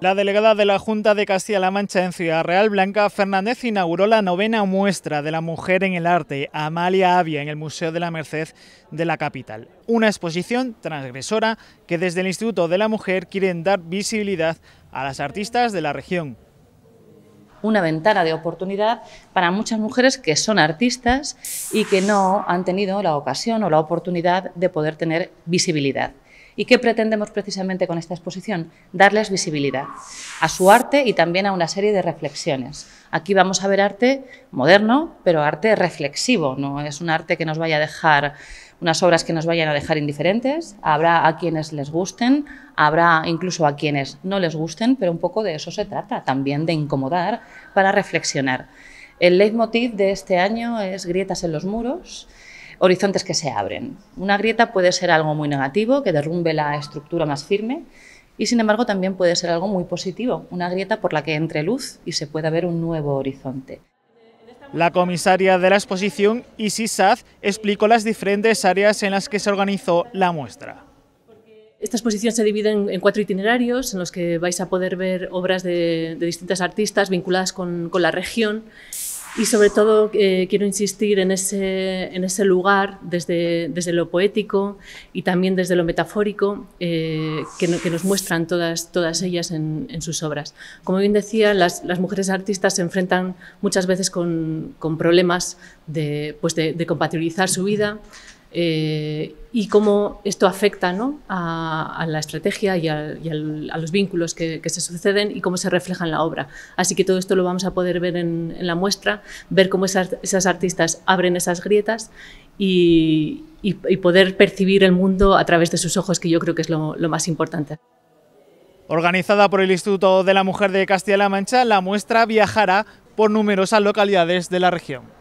La delegada de la Junta de Castilla-La Mancha en Ciudad Real, Blanca Fernández, inauguró la novena muestra de la mujer en el arte, Amalia Avia, en el Museo de la Merced de la capital. Una exposición transgresora que desde el Instituto de la Mujer quieren dar visibilidad a las artistas de la región. Una ventana de oportunidad para muchas mujeres que son artistas y que no han tenido la ocasión o la oportunidad de poder tener visibilidad. ¿Y qué pretendemos precisamente con esta exposición? Darles visibilidad a su arte y también a una serie de reflexiones. Aquí vamos a ver arte moderno, pero arte reflexivo, no es un arte que nos vaya a dejar unas obras que nos vayan a dejar indiferentes, habrá a quienes les gusten, habrá incluso a quienes no les gusten, pero un poco de eso se trata, también de incomodar para reflexionar. El leitmotiv de este año es Grietas en los muros horizontes que se abren. Una grieta puede ser algo muy negativo, que derrumbe la estructura más firme, y sin embargo también puede ser algo muy positivo, una grieta por la que entre luz y se pueda ver un nuevo horizonte. La comisaria de la exposición, Isis explicó las diferentes áreas en las que se organizó la muestra. Esta exposición se divide en, cuatro itinerarios en los que vais a poder ver obras de, distintas artistas vinculadas con la región y sobre todo eh, quiero insistir en ese, en ese lugar desde, desde, lo poético y también desde lo metafórico eh, que, nos muestran todas, todas ellas en, sus obras. Como bien decía, las, las, mujeres artistas se enfrentan muchas veces con, con problemas de, pues de, de compatibilizar su vida eh, y cómo esto afecta ¿no? a, la estrategia y, a, los vínculos que, se suceden y cómo se refleja en la obra. Así que todo esto lo vamos a poder ver en, la muestra, ver cómo esas, artistas abren esas grietas y, poder percibir el mundo a través de sus ojos, que yo creo que es lo, lo más importante. Organizada por el Instituto de la Mujer de Castilla-La Mancha, la muestra viajará por numerosas localidades de la región.